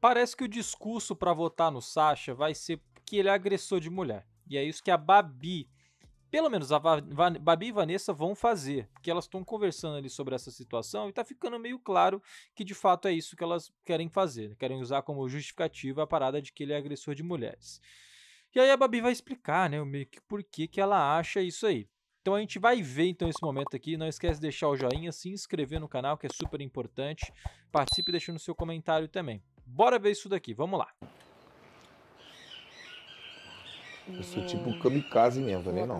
Parece que o discurso para votar no Sasha vai ser que ele é agressor de mulher. E é isso que a Babi, pelo menos a Va Va Babi e Vanessa vão fazer, porque elas estão conversando ali sobre essa situação e tá ficando meio claro que de fato é isso que elas querem fazer, querem usar como justificativa a parada de que ele é agressor de mulheres. E aí a Babi vai explicar, né, o meio que por que, que ela acha isso aí. Então a gente vai ver então esse momento aqui. Não esquece de deixar o joinha, se inscrever no canal, que é super importante. Participe deixando seu comentário também. Bora ver isso daqui, vamos lá. Eu sou tipo um kamikaze mesmo, também não.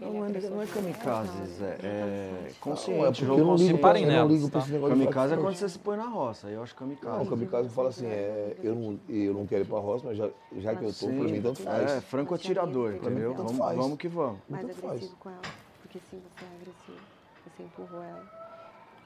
Não, é, é, é assim. não é kamikaze, Zé. é consciente. Não, é eu não ligo, eu não ligo pra tá? esse negócio. Kamikaze é quando você se põe na roça, eu acho kamikaze. Não, kamikaze fala assim, é, eu, não, eu não quero ir pra roça, mas já, já que eu tô, pra mim tanto faz. É, franco atirador, entendeu? Vamos, vamos que vamos. Mais é agressivo com ela, porque sim, você é agressivo. Você empurrou ela.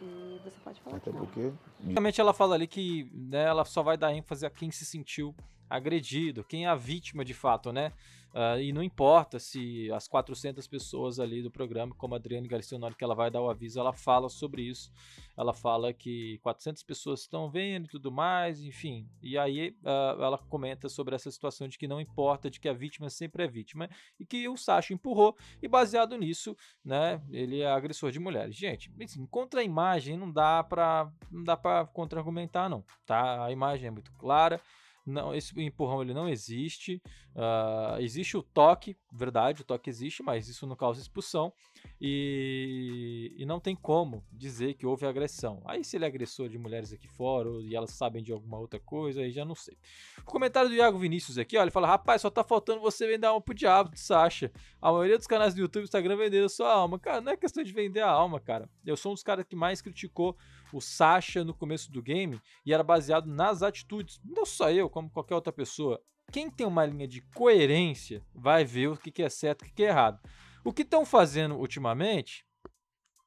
E você pode falar Até que não. porque. Justamente ela fala ali que né, ela só vai dar ênfase a quem se sentiu agredido, quem é a vítima de fato, né? Uh, e não importa se as 400 pessoas ali do programa, como a Adriane Garcia, na hora que ela vai dar o aviso, ela fala sobre isso. Ela fala que 400 pessoas estão vendo e tudo mais, enfim. E aí uh, ela comenta sobre essa situação de que não importa, de que a vítima sempre é vítima e que o Sacha empurrou e baseado nisso, né, ele é agressor de mulheres. Gente, assim, contra a imagem não dá para não dá para contra-argumentar não, tá? A imagem é muito clara. Não, esse empurrão ele não existe. Uh, existe o toque, verdade, o toque existe, mas isso não causa expulsão. E, e não tem como dizer que houve agressão. Aí se ele é agressor de mulheres aqui fora, ou, e elas sabem de alguma outra coisa, aí já não sei. O comentário do Iago Vinícius aqui, ó, ele fala: rapaz, só tá faltando você vender a alma pro diabo de Sasha. A maioria dos canais do YouTube e Instagram venderam sua alma. Cara, não é questão de vender a alma, cara. Eu sou um dos caras que mais criticou o Sasha no começo do game e era baseado nas atitudes. Não só eu, como qualquer outra pessoa, quem tem uma linha de coerência vai ver o que é certo e o que é errado. O que estão fazendo ultimamente,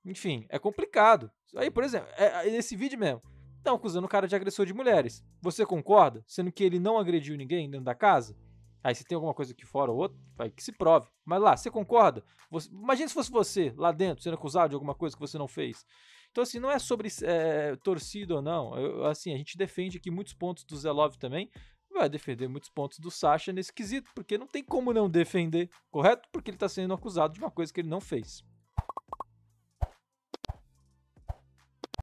enfim, é complicado. Aí, por exemplo, é, é esse vídeo mesmo, estão acusando o cara de agressor de mulheres. Você concorda? Sendo que ele não agrediu ninguém dentro da casa? Aí se tem alguma coisa aqui fora ou outra, vai que se prove. Mas lá, você concorda? Você, imagina se fosse você lá dentro sendo acusado de alguma coisa que você não fez. Então, assim, não é sobre é, torcida ou não. Eu, assim, a gente defende aqui muitos pontos do Zelov também. Vai defender muitos pontos do Sasha nesse quesito, porque não tem como não defender, correto? Porque ele está sendo acusado de uma coisa que ele não fez.